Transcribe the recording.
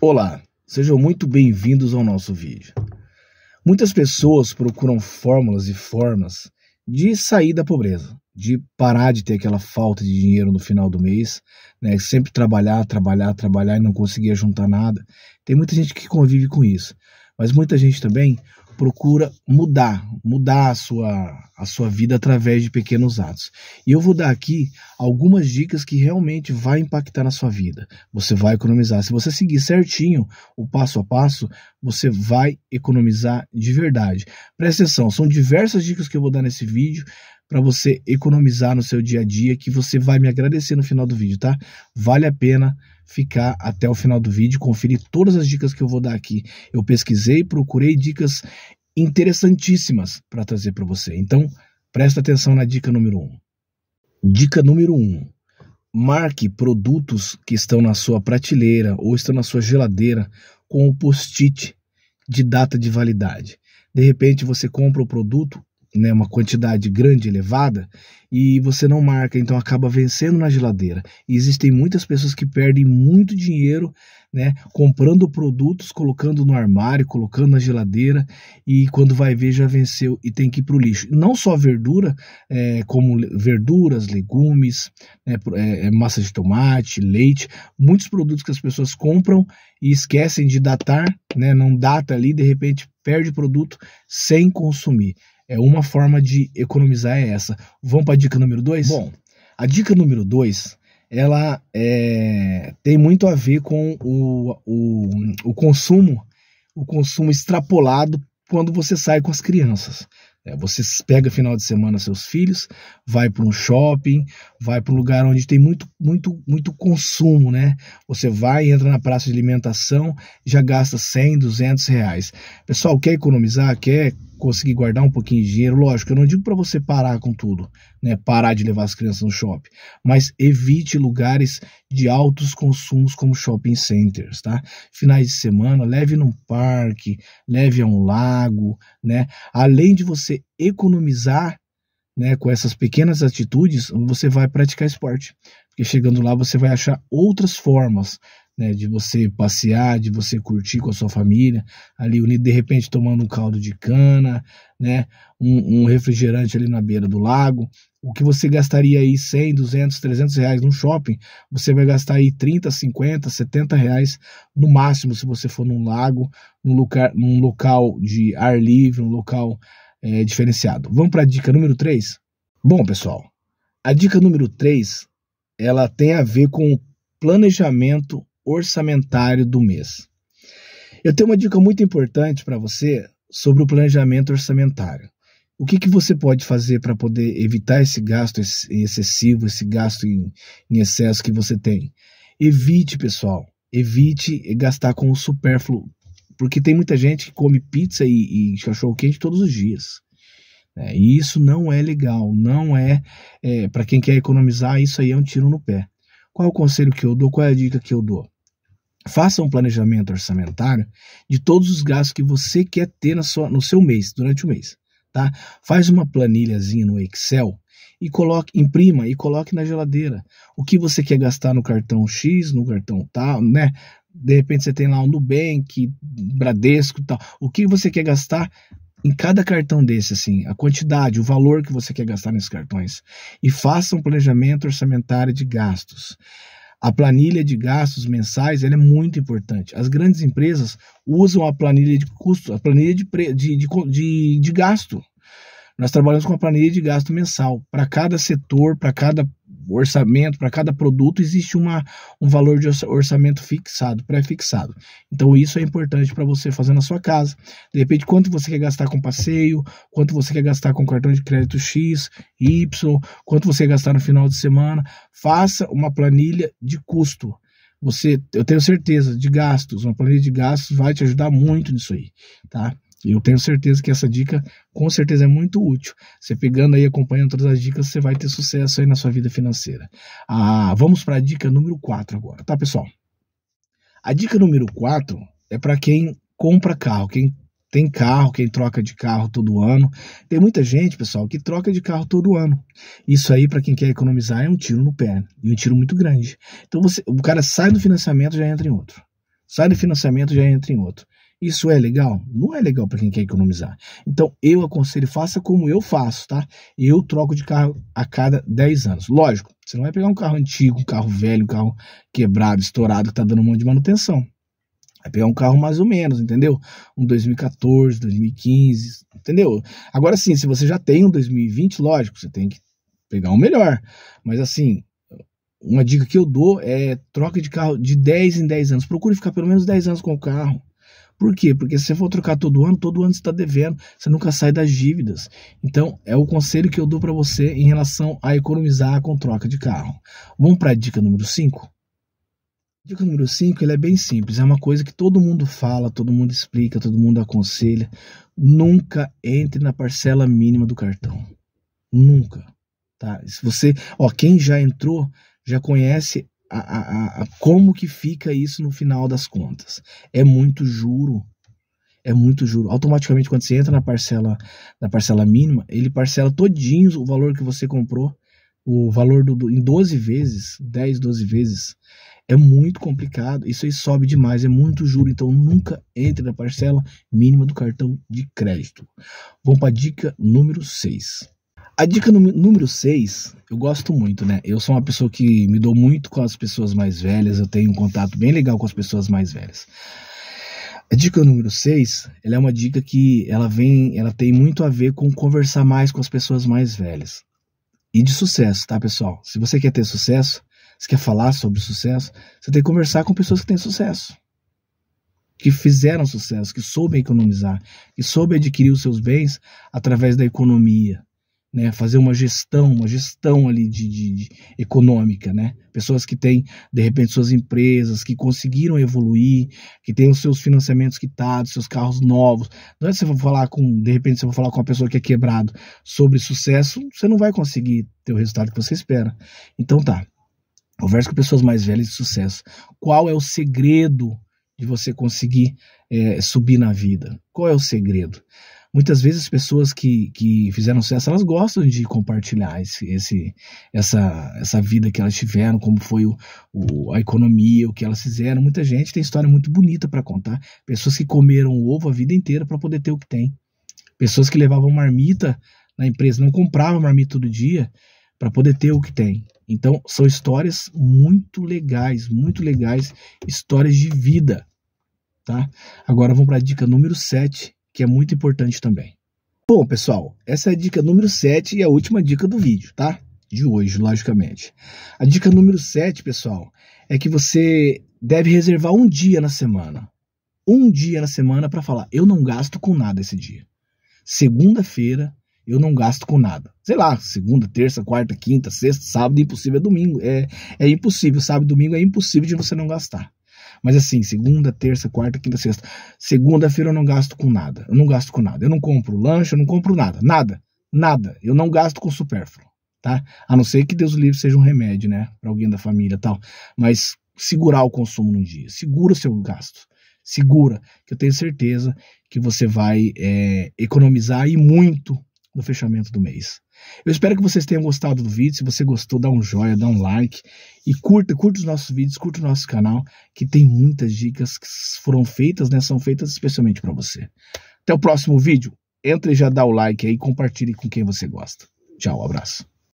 Olá, sejam muito bem-vindos ao nosso vídeo. Muitas pessoas procuram fórmulas e formas de sair da pobreza, de parar de ter aquela falta de dinheiro no final do mês, né? Sempre trabalhar, trabalhar, trabalhar e não conseguir juntar nada. Tem muita gente que convive com isso, mas muita gente também procura mudar, mudar a sua, a sua vida através de pequenos atos. E eu vou dar aqui algumas dicas que realmente vai impactar na sua vida. Você vai economizar. Se você seguir certinho o passo a passo, você vai economizar de verdade. Presta atenção, são diversas dicas que eu vou dar nesse vídeo para você economizar no seu dia a dia, que você vai me agradecer no final do vídeo, tá? Vale a pena ficar até o final do vídeo, conferir todas as dicas que eu vou dar aqui. Eu pesquisei, procurei dicas interessantíssimas para trazer para você. Então, presta atenção na dica número 1. Um. Dica número 1. Um, marque produtos que estão na sua prateleira ou estão na sua geladeira com o um post-it de data de validade. De repente você compra o produto né, uma quantidade grande, elevada, e você não marca, então acaba vencendo na geladeira. E existem muitas pessoas que perdem muito dinheiro né, comprando produtos, colocando no armário, colocando na geladeira, e quando vai ver já venceu e tem que ir para o lixo. Não só verdura, é, como verduras, legumes, né, é, é, massa de tomate, leite, muitos produtos que as pessoas compram e esquecem de datar, né, não data ali, de repente perde produto sem consumir. É uma forma de economizar é essa. Vamos para a dica número 2? Bom, a dica número 2, ela é, tem muito a ver com o, o, o consumo, o consumo extrapolado quando você sai com as crianças. É, você pega final de semana seus filhos, vai para um shopping, vai para um lugar onde tem muito, muito, muito consumo, né? Você vai, entra na praça de alimentação, já gasta 100, 200 reais. Pessoal, quer economizar? Quer conseguir guardar um pouquinho de dinheiro, lógico, eu não digo para você parar com tudo, né, parar de levar as crianças no shopping, mas evite lugares de altos consumos como shopping centers, tá? Finais de semana, leve num parque, leve a um lago, né? Além de você economizar, né, com essas pequenas atitudes, você vai praticar esporte, porque chegando lá você vai achar outras formas né, de você passear, de você curtir com a sua família, ali unido, de repente tomando um caldo de cana, né, um, um, refrigerante ali na beira do lago. O que você gastaria aí 100, 200, 300 reais num shopping, você vai gastar aí 30, 50, 70 reais no máximo se você for num lago, num, lugar, num local de ar livre, um local é, diferenciado. Vamos para a dica número 3? Bom, pessoal, a dica número 3 ela tem a ver com o planejamento orçamentário do mês. Eu tenho uma dica muito importante para você sobre o planejamento orçamentário. O que, que você pode fazer para poder evitar esse gasto excessivo, esse gasto em, em excesso que você tem? Evite, pessoal, evite gastar com o supérfluo, porque tem muita gente que come pizza e, e cachorro quente todos os dias. Né? E isso não é legal, não é, é para quem quer economizar, isso aí é um tiro no pé. Qual o conselho que eu dou? Qual é a dica que eu dou? Faça um planejamento orçamentário de todos os gastos que você quer ter na sua, no seu mês, durante o mês. Tá? Faz uma planilhazinha no Excel e coloque, imprima e coloque na geladeira. O que você quer gastar no cartão X, no cartão tal, né? De repente você tem lá o Nubank, Bradesco, tal. O que você quer gastar em cada cartão desse, assim, a quantidade, o valor que você quer gastar nesses cartões. E faça um planejamento orçamentário de gastos. A planilha de gastos mensais é muito importante. As grandes empresas usam a planilha de custo, a planilha de, pre, de, de, de, de gasto. Nós trabalhamos com a planilha de gasto mensal para cada setor, para cada orçamento para cada produto existe uma, um valor de orçamento fixado, pré-fixado. Então isso é importante para você fazer na sua casa. De repente, quanto você quer gastar com passeio, quanto você quer gastar com cartão de crédito X, Y, quanto você quer gastar no final de semana, faça uma planilha de custo você, eu tenho certeza, de gastos, uma planilha de gastos vai te ajudar muito nisso aí, tá? E eu tenho certeza que essa dica com certeza é muito útil. Você pegando aí, acompanhando todas as dicas, você vai ter sucesso aí na sua vida financeira. Ah, vamos para a dica número 4 agora, tá, pessoal? A dica número 4 é para quem compra carro, quem tem carro, quem troca de carro todo ano. Tem muita gente, pessoal, que troca de carro todo ano. Isso aí, para quem quer economizar, é um tiro no pé. E um tiro muito grande. Então, você, o cara sai do financiamento já entra em outro. Sai do financiamento já entra em outro. Isso é legal? Não é legal para quem quer economizar. Então eu aconselho, faça como eu faço, tá? Eu troco de carro a cada 10 anos. Lógico, você não vai pegar um carro antigo, um carro velho, um carro quebrado, estourado, que tá dando um monte de manutenção. Vai pegar um carro mais ou menos, entendeu? Um 2014, 2015, entendeu? Agora sim, se você já tem um 2020, lógico, você tem que pegar um melhor. Mas assim, uma dica que eu dou é troca de carro de 10 em 10 anos. Procure ficar pelo menos 10 anos com o carro. Por quê? Porque se você for trocar todo ano, todo ano você está devendo, você nunca sai das dívidas. Então, é o conselho que eu dou para você em relação a economizar com troca de carro. Vamos para a dica número 5? Dica número 5, ele é bem simples, é uma coisa que todo mundo fala, todo mundo explica, todo mundo aconselha. Nunca entre na parcela mínima do cartão. Nunca, tá? Se você, ó, quem já entrou, já conhece a, a, a, como que fica isso no final das contas. É muito juro. É muito juro. Automaticamente, quando você entra na parcela, na parcela mínima, ele parcela todinho o valor que você comprou, o valor do, do, em 12 vezes, 10, 12 vezes. É muito complicado. Isso aí sobe demais. É muito juro. Então, nunca entre na parcela mínima do cartão de crédito. Vamos para a dica número 6. A dica número 6 eu gosto muito, né? Eu sou uma pessoa que me dou muito com as pessoas mais velhas, eu tenho um contato bem legal com as pessoas mais velhas. A dica número 6, ela é uma dica que ela vem, ela tem muito a ver com conversar mais com as pessoas mais velhas. E de sucesso, tá, pessoal? Se você quer ter sucesso, se quer falar sobre sucesso, você tem que conversar com pessoas que têm sucesso. Que fizeram sucesso, que soube economizar, que soube adquirir os seus bens através da economia, né, fazer uma gestão, uma gestão ali de, de, de, econômica, né? Pessoas que têm de repente suas empresas, que conseguiram evoluir, que têm os seus financiamentos quitados, seus carros novos. Não é se você for falar com, de repente, você for falar com uma pessoa que é quebrado sobre sucesso, você não vai conseguir ter o resultado que você espera. Então tá. Converse com pessoas mais velhas de sucesso. Qual é o segredo de você conseguir é, subir na vida? Qual é o segredo? muitas vezes as pessoas que, que fizeram sucesso, elas gostam de compartilhar esse, esse, essa, essa vida que elas tiveram, como foi o, o a economia, o que elas fizeram. Muita gente tem história muito bonita para contar. Pessoas que comeram ovo a vida inteira para poder ter o que tem. Pessoas que levavam marmita na empresa, não compravam marmita todo dia para poder ter o que tem. Então, são histórias muito legais, muito legais, histórias de vida, tá? Agora vamos para a dica número 7, que é muito importante também. Bom, pessoal, essa é a dica número 7 e a última dica do vídeo, tá? De hoje, logicamente. A dica número 7, pessoal, é que você deve reservar um dia na semana. Um dia na semana para falar, eu não gasto com nada esse dia. Segunda-feira, eu não gasto com nada. Sei lá, segunda, terça, quarta, quinta, sexta, sábado, impossível é domingo. É, é impossível, sábado e domingo é impossível de você não gastar. Mas assim, segunda, terça, quarta, quinta, sexta. Segunda-feira eu não gasto com nada. Eu não gasto com nada. Eu não compro lanche, eu não compro nada. Nada. Nada. Eu não gasto com supérfluo, tá? A não ser que Deus o livre seja um remédio, né? Para alguém da família tal. Mas segurar o consumo num dia. Segura o seu gasto. Segura, que eu tenho certeza que você vai é, economizar e muito no fechamento do mês. Eu espero que vocês tenham gostado do vídeo. Se você gostou, dá um joinha, dá um like e curta, curta os nossos vídeos, curta o nosso canal, que tem muitas dicas que foram feitas, né? São feitas especialmente para você. Até o próximo vídeo. Entre já dá o like aí, compartilhe com quem você gosta. Tchau, um abraço.